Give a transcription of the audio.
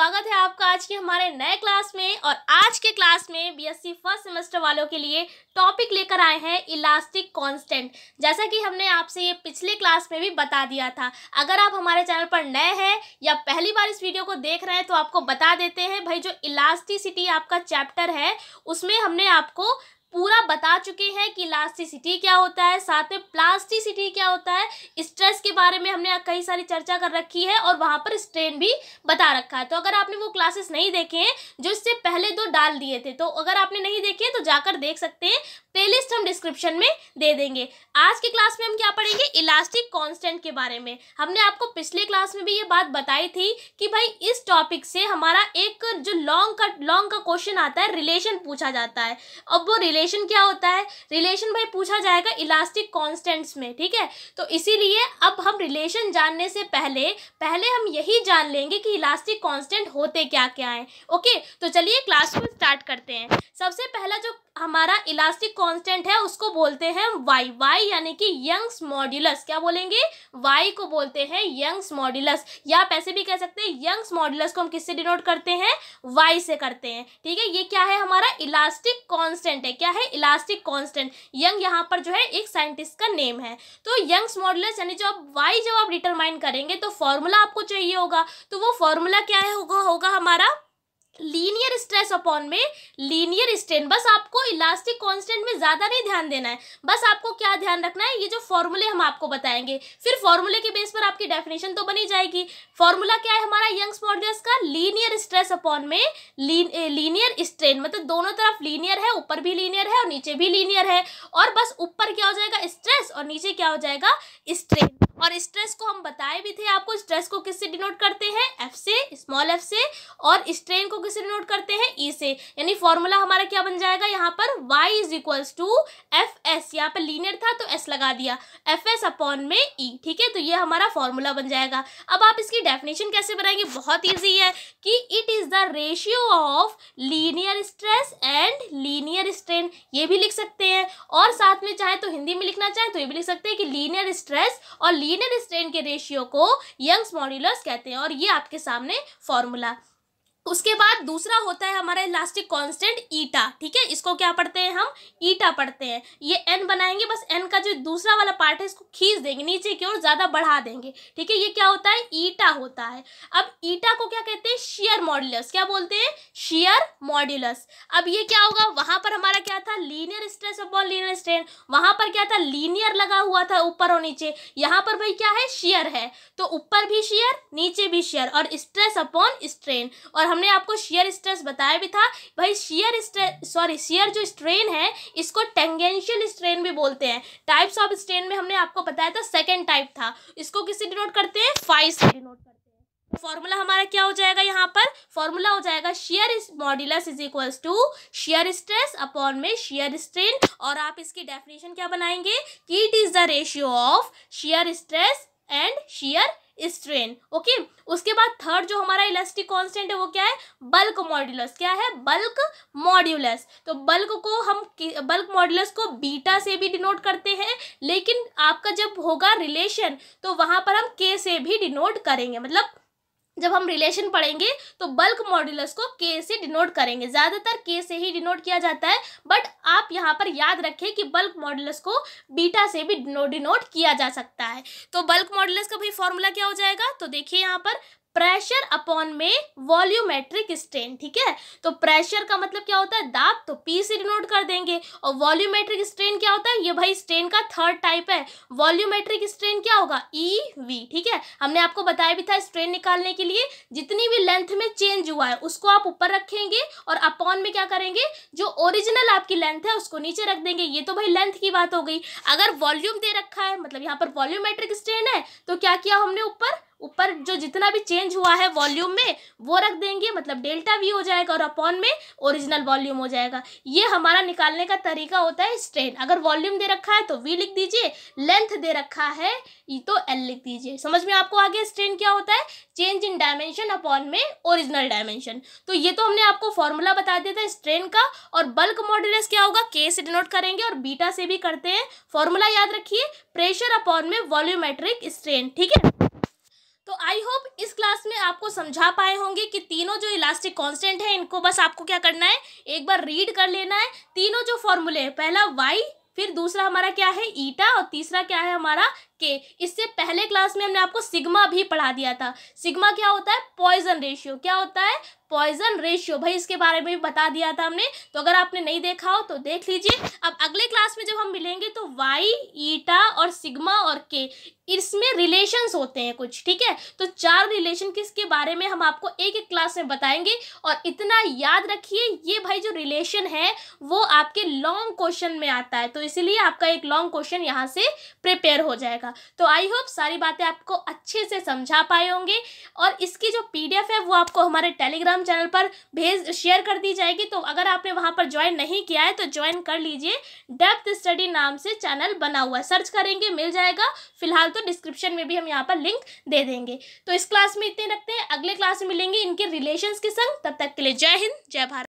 स्वागत है आपका आज के हमारे नए क्लास में और आज के क्लास में बीएससी फर्स्ट सेमेस्टर वालों के लिए टॉपिक लेकर आए हैं इलास्टिक कांस्टेंट जैसा कि हमने आपसे ये पिछले क्लास में भी बता दिया था अगर आप हमारे चैनल पर नए हैं या पहली बार इस वीडियो को देख रहे हैं तो आपको बता देते हैं भाई जो इलास्टिसिटी आपका चैप्टर है उसमें हमने आपको पूरा बता चुके हैं कि इलास्टिसिटी क्या होता है साथ में प्लास्टिसिटी क्या होता है स्ट्रेस के बारे में हमने कई सारी चर्चा कर रखी है और वहाँ पर स्ट्रेन भी बता रखा है तो अगर आपने वो क्लासेस नहीं देखे हैं जो इससे पहले दो डाल दिए थे तो अगर आपने नहीं देखे तो जाकर देख सकते हैं प्लेलिस्ट हम डिस्क्रिप्शन में दे देंगे आज की क्लास में हम क्या पढ़ेंगे इलास्टिक कॉन्स्टेंट के बारे में हमने आपको पिछले क्लास में भी ये बात बताई थी कि भाई इस टॉपिक से हमारा एक जो लॉन्ग का लॉन्ग का क्वेश्चन आता है रिलेशन पूछा जाता है अब वो रिलेशन क्या होता है रिलेशन भाई पूछा जाएगा इलास्टिक कॉन्स्टेंट्स में ठीक है तो इसीलिए अब हम रिलेशन जानने से पहले पहले हम यही जान लेंगे कि इलास्टिक कॉन्स्टेंट होते क्या क्या हैं ओके तो चलिए क्लास को स्टार्ट करते हैं सबसे पहला जो हमारा इलास्टिक कांस्टेंट है उसको बोलते हैं वाई वाई यानी कि यंग्स मॉड्यूलस क्या बोलेंगे वाई को बोलते हैं यंग्स मॉड्यूलस या आप ऐसे भी कह सकते हैं यंग्स मॉड्यूलस को हम किससे डिनोट करते हैं वाई से करते हैं ठीक है ये क्या है हमारा इलास्टिक कॉन्स्टेंट है क्या है इलास्टिक कॉन्स्टेंट यंग यहाँ पर जो है एक साइंटिस्ट का नेम है तो यंग्स मॉड्यूलस यानी जो आप वाई जब आप डिटरमाइन करेंगे तो फॉर्मूला आपको चाहिए होगा तो वो फॉर्मूला क्या है होगा होगा हमारा लीनियर स्ट्रेस अपॉन में लीनियर स्ट्रेन बस आपको इलास्टिक कांस्टेंट में ज़्यादा नहीं ध्यान देना है बस आपको क्या ध्यान रखना है ये जो फॉर्मूले हम आपको बताएंगे फिर फॉर्मूले के बेस पर आपकी डेफिनेशन तो बनी जाएगी फॉर्मूला क्या है हमारा यंग्स मॉडल्स का लीनियर स्ट्रेस अपॉन में लीनियर स्ट्रेन मतलब दोनों तरफ लीनियर है ऊपर भी लीनियर है और नीचे भी लीनियर है और बस ऊपर क्या हो जाएगा स्ट्रेस और नीचे क्या हो जाएगा स्ट्रेन और स्ट्रेस को हम बताए भी थे आपको स्ट्रेस को किससे डिनोट करते हैं एफ से स्मॉल एफ से और स्ट्रेन को किससे डिनोट करते हैं ई e से यानी फॉर्मूला हमारा क्या बन जाएगा यहाँ पर Y is equals to F S यहाँ पर लीनियर था तो एस लगा दिया एफ एस अपॉन में ई e, ठीक है तो ये हमारा फॉर्मूला बन जाएगा अब आप इसकी डेफिनेशन कैसे बनाएंगे बहुत ईजी है कि it is the ratio of linear stress and linear strain ये भी लिख सकते हैं और साथ में चाहे तो हिंदी में लिखना चाहे तो ये भी लिख सकते हैं कि लीनियर स्ट्रेस और लीनियर स्ट्रेन के रेशियो को यंग्स मॉड्यूलर्स कहते हैं और ये आपके सामने फॉर्मूला उसके बाद दूसरा होता है हमारा इलास्टिक कांस्टेंट ईटा ठीक है इसको क्या पढ़ते हैं हम ईटा पढ़ते हैं ये एन बनाएंगे बस एन का जो दूसरा वाला पार्ट है इसको खींच देंगे नीचे की ओर ज़्यादा बढ़ा देंगे ठीक है ये क्या होता है ईटा होता है अब ईटा को क्या कहते हैं शेयर मॉड्यूलस क्या बोलते हैं शेयर मॉड्यूलस अब ये क्या होगा वहाँ पर हमारा क्या था linear stress upon linear strain वहाँ पर क्या था लीनियर लगा हुआ था ऊपर और नीचे यहाँ पर भाई क्या है शेयर है तो ऊपर भी शेयर नीचे भी शेयर और स्ट्रेस अपॉन स्ट्रेन और हमने आपको शेयर स्ट्रेस बताया भी था भाई शेयर स्ट्रेस सॉरी शेयर जो स्ट्रेन है इसको टेंगेंशियल स्ट्रेन भी बोलते हैं टाइप्स ऑफ स्ट्रेन में हमने आपको बताया था सेकेंड टाइप था इसको किससे डिनोट करते हैं फाइव से डिनोट फॉर्मूला हमारा क्या हो जाएगा यहाँ पर फॉर्मूला हो जाएगा shear modulus is equals to shear stress upon में शेयर स्ट्रेन और आप इसकी डेफिनेशन क्या बनाएंगे कि it is the ratio of shear stress and shear strain okay उसके बाद थर्ड जो हमारा इलास्टिक कांस्टेंट है वो क्या है बल्क मॉड्यूलस क्या है बल्क मॉड्यूलस तो बल्क को हम बल्क मॉड्यूलस को बीटा से भी डिनोट करते हैं लेकिन आपका जब होगा रिलेशन तो वहां पर हम के से भी डिनोट करेंगे मतलब जब हम रिलेशन पढ़ेंगे तो बल्क मॉड्यूलस को के से डिनोट करेंगे ज़्यादातर के से ही डिनोट किया जाता है बट आप यहाँ पर याद रखें कि बल्क मॉड्यूलस को बीटा से भी डिनोट किया जा सकता है तो बल्क मॉड्यूलस का भी फॉर्मूला क्या हो जाएगा तो देखिए यहाँ पर प्रेशर अपॉन में वॉल्यूमेट्रिक स्ट्रेन ठीक है तो प्रेशर का मतलब क्या होता है दाब तो पी से डिनोट कर देंगे और वॉल्यूमेट्रिक स्ट्रेन क्या होता है ये भाई स्ट्रेन का थर्ड टाइप है वॉल्यूमेट्रिक स्ट्रेन क्या होगा ई e वी ठीक है हमने आपको बताया भी था स्ट्रेन निकालने के लिए जितनी भी लेंथ में चेंज हुआ है उसको आप ऊपर रखेंगे और अपॉन में क्या करेंगे जो ओरिजिनल आपकी लेंथ है उसको नीचे रख देंगे ये तो भाई लेंथ की बात हो गई अगर वॉल्यूम दे रखा है मतलब यहाँ पर वॉल्यूमेट्रिक स्ट्रेन है तो क्या किया हमने ऊपर ऊपर जो जितना भी चेंज हुआ है वॉल्यूम में वो रख देंगे मतलब डेल्टा वी हो जाएगा और अपॉन में ओरिजिनल वॉल्यूम हो जाएगा ये हमारा निकालने का तरीका होता है स्ट्रेन अगर वॉल्यूम दे रखा है तो वी लिख दीजिए लेंथ दे रखा है तो एल लिख दीजिए समझ में आपको आगे स्ट्रेन क्या होता है चेंज इन डायमेंशन अपॉन में ओरिजिनल डायमेंशन तो ये तो हमने आपको फॉर्मूला बता दिया था स्ट्रेन का और बल्क मॉडुलस क्या होगा के से डिनोट करेंगे और बीटा से भी करते हैं फॉर्मूला याद रखिए प्रेशर अपॉन में वॉल्यूमेट्रिक स्ट्रेन ठीक है आई होप इस क्लास में आपको समझा पाए होंगे कि तीनों जो इलास्टिक कांस्टेंट है इनको बस आपको क्या करना है एक बार रीड कर लेना है तीनों जो फॉर्मूले पहला वाई फिर दूसरा हमारा क्या है ईटा और तीसरा क्या है हमारा के इससे पहले क्लास में हमने आपको सिग्मा भी पढ़ा दिया था सिग्मा क्या होता है पॉइजन रेशियो क्या होता है पॉइजन रेशियो भाई इसके बारे में भी बता दिया था हमने तो अगर आपने नहीं देखा हो तो देख लीजिए अब अगले क्लास में जब हम मिलेंगे तो वाई ईटा और सिग्मा और के इसमें रिलेशंस होते हैं कुछ ठीक है तो चार रिलेशन किसके बारे में हम आपको एक एक क्लास में बताएंगे और इतना याद रखिए ये भाई जो रिलेशन है वो आपके लॉन्ग क्वेश्चन में आता है तो इसीलिए आपका एक लॉन्ग क्वेश्चन यहाँ से प्रिपेयर हो जाएगा था तो आई होप सारी बातें आपको अच्छे से समझा पाए होंगे और इसकी जो पी है वो आपको हमारे टेलीग्राम चैनल पर भेज शेयर कर दी जाएगी तो अगर आपने वहाँ पर ज्वाइन नहीं किया है तो ज्वाइन कर लीजिए डेप्थ स्टडी नाम से चैनल बना हुआ सर्च करेंगे मिल जाएगा फिलहाल तो डिस्क्रिप्शन में भी हम यहाँ पर लिंक दे देंगे तो इस क्लास में इतने रखते हैं अगले क्लास में मिलेंगे इनके रिलेशन के संग तब तक के लिए जय हिंद जय भारत